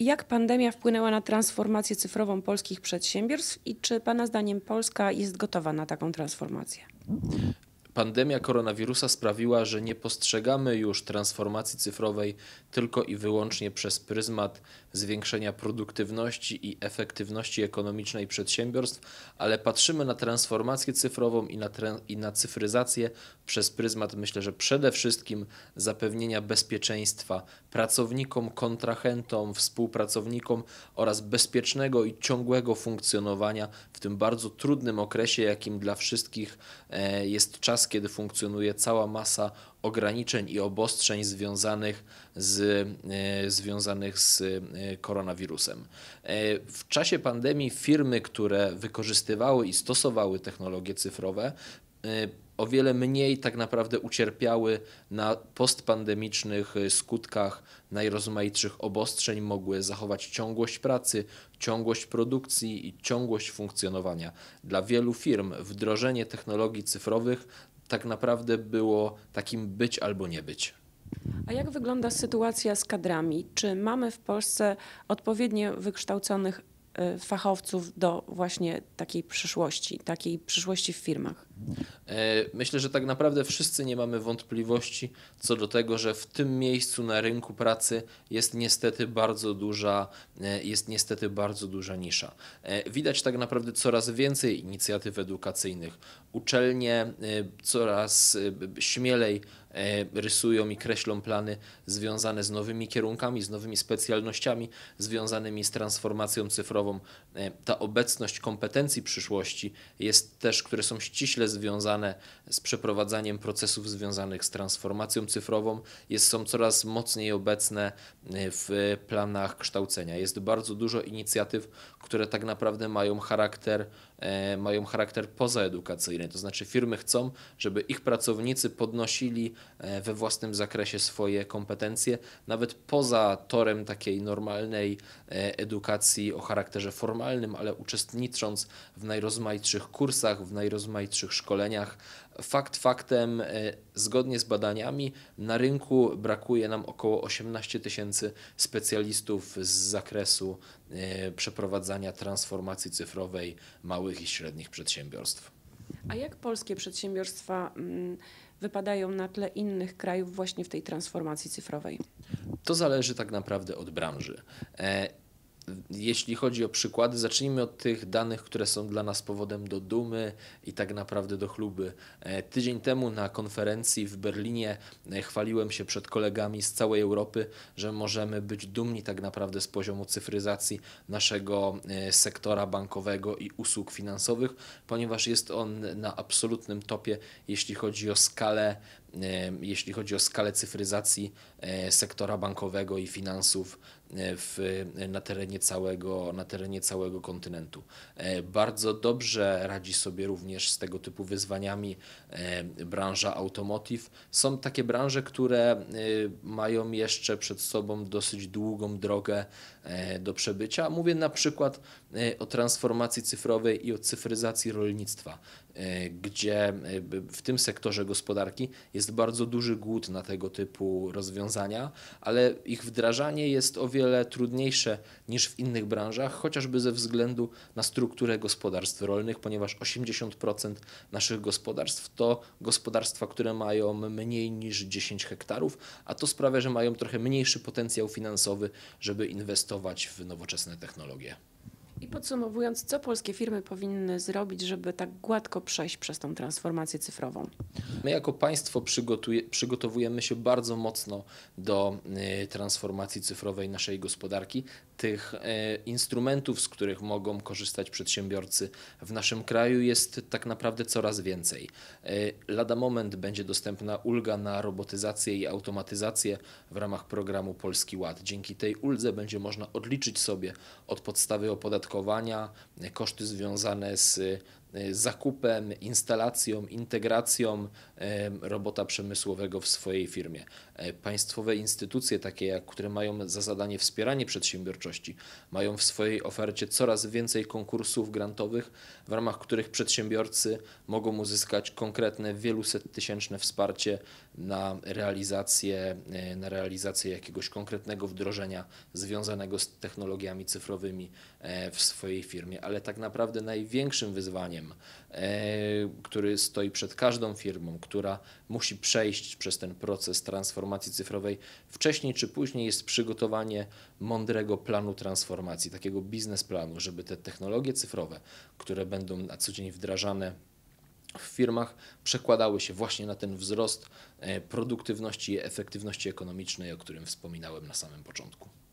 Jak pandemia wpłynęła na transformację cyfrową polskich przedsiębiorstw i czy Pana zdaniem Polska jest gotowa na taką transformację? Pandemia koronawirusa sprawiła, że nie postrzegamy już transformacji cyfrowej tylko i wyłącznie przez pryzmat zwiększenia produktywności i efektywności ekonomicznej przedsiębiorstw, ale patrzymy na transformację cyfrową i na, i na cyfryzację przez pryzmat, myślę, że przede wszystkim zapewnienia bezpieczeństwa pracownikom, kontrahentom, współpracownikom oraz bezpiecznego i ciągłego funkcjonowania w tym bardzo trudnym okresie, jakim dla wszystkich e, jest czas, kiedy funkcjonuje cała masa ograniczeń i obostrzeń związanych z, e, związanych z e, koronawirusem. E, w czasie pandemii firmy, które wykorzystywały i stosowały technologie cyfrowe, o wiele mniej tak naprawdę ucierpiały na postpandemicznych skutkach najrozmaitszych obostrzeń, mogły zachować ciągłość pracy, ciągłość produkcji i ciągłość funkcjonowania. Dla wielu firm wdrożenie technologii cyfrowych tak naprawdę było takim być albo nie być. A jak wygląda sytuacja z kadrami? Czy mamy w Polsce odpowiednio wykształconych y, fachowców do właśnie takiej przyszłości, takiej przyszłości w firmach? E, myślę, że tak naprawdę wszyscy nie mamy wątpliwości co do tego, że w tym miejscu na rynku pracy jest niestety bardzo duża, e, jest niestety bardzo duża nisza. E, widać tak naprawdę coraz więcej inicjatyw edukacyjnych. Uczelnie coraz śmielej rysują i kreślą plany związane z nowymi kierunkami, z nowymi specjalnościami, związanymi z transformacją cyfrową. Ta obecność kompetencji przyszłości jest też, które są ściśle związane z przeprowadzaniem procesów związanych z transformacją cyfrową jest, są coraz mocniej obecne w planach kształcenia. Jest bardzo dużo inicjatyw, które tak naprawdę mają charakter, e, mają charakter pozaedukacyjny. To znaczy firmy chcą, żeby ich pracownicy podnosili e, we własnym zakresie swoje kompetencje, nawet poza torem takiej normalnej e, edukacji o charakterze formalnym, ale uczestnicząc w najrozmaitszych kursach, w najrozmaitszych szkoleniach, Fakt faktem, e, zgodnie z badaniami, na rynku brakuje nam około 18 tysięcy specjalistów z zakresu e, przeprowadzania transformacji cyfrowej małych i średnich przedsiębiorstw. A jak polskie przedsiębiorstwa mm, wypadają na tle innych krajów właśnie w tej transformacji cyfrowej? To zależy tak naprawdę od branży. E, jeśli chodzi o przykłady, zacznijmy od tych danych, które są dla nas powodem do dumy i tak naprawdę do chluby. E, tydzień temu na konferencji w Berlinie e, chwaliłem się przed kolegami z całej Europy, że możemy być dumni tak naprawdę z poziomu cyfryzacji naszego e, sektora bankowego i usług finansowych, ponieważ jest on na absolutnym topie, jeśli chodzi o skalę jeśli chodzi o skalę cyfryzacji sektora bankowego i finansów w, na, terenie całego, na terenie całego kontynentu. E, bardzo dobrze radzi sobie również z tego typu wyzwaniami e, branża automotive. Są takie branże, które e, mają jeszcze przed sobą dosyć długą drogę do przebycia. Mówię na przykład o transformacji cyfrowej i o cyfryzacji rolnictwa. E, gdzie e, w tym sektorze gospodarki jest bardzo duży głód na tego typu rozwiązania, ale ich wdrażanie jest o wiele trudniejsze niż w innych branżach, chociażby ze względu na strukturę gospodarstw rolnych, ponieważ 80% naszych gospodarstw to gospodarstwa, które mają mniej niż 10 hektarów, a to sprawia, że mają trochę mniejszy potencjał finansowy, żeby inwestować w nowoczesne technologie. I podsumowując, co polskie firmy powinny zrobić, żeby tak gładko przejść przez tą transformację cyfrową? My jako państwo przygotowujemy się bardzo mocno do y, transformacji cyfrowej naszej gospodarki. Tych y, instrumentów, z których mogą korzystać przedsiębiorcy w naszym kraju jest tak naprawdę coraz więcej. Y, lada moment będzie dostępna ulga na robotyzację i automatyzację w ramach programu Polski Ład. Dzięki tej uldze będzie można odliczyć sobie od podstawy opodatkowania opodatkowania, koszty związane z E, zakupem, instalacją, integracją e, robota przemysłowego w swojej firmie. E, państwowe instytucje, takie jak, które mają za zadanie wspieranie przedsiębiorczości, mają w swojej ofercie coraz więcej konkursów grantowych, w ramach których przedsiębiorcy mogą uzyskać konkretne tysięczne wsparcie na realizację, na realizację jakiegoś konkretnego wdrożenia związanego z technologiami cyfrowymi w swojej firmie. Ale tak naprawdę największym wyzwaniem, wyzwaniem, e, który stoi przed każdą firmą, która musi przejść przez ten proces transformacji cyfrowej. Wcześniej czy później jest przygotowanie mądrego planu transformacji, takiego planu, żeby te technologie cyfrowe, które będą na co dzień wdrażane w firmach przekładały się właśnie na ten wzrost e, produktywności i efektywności ekonomicznej, o którym wspominałem na samym początku.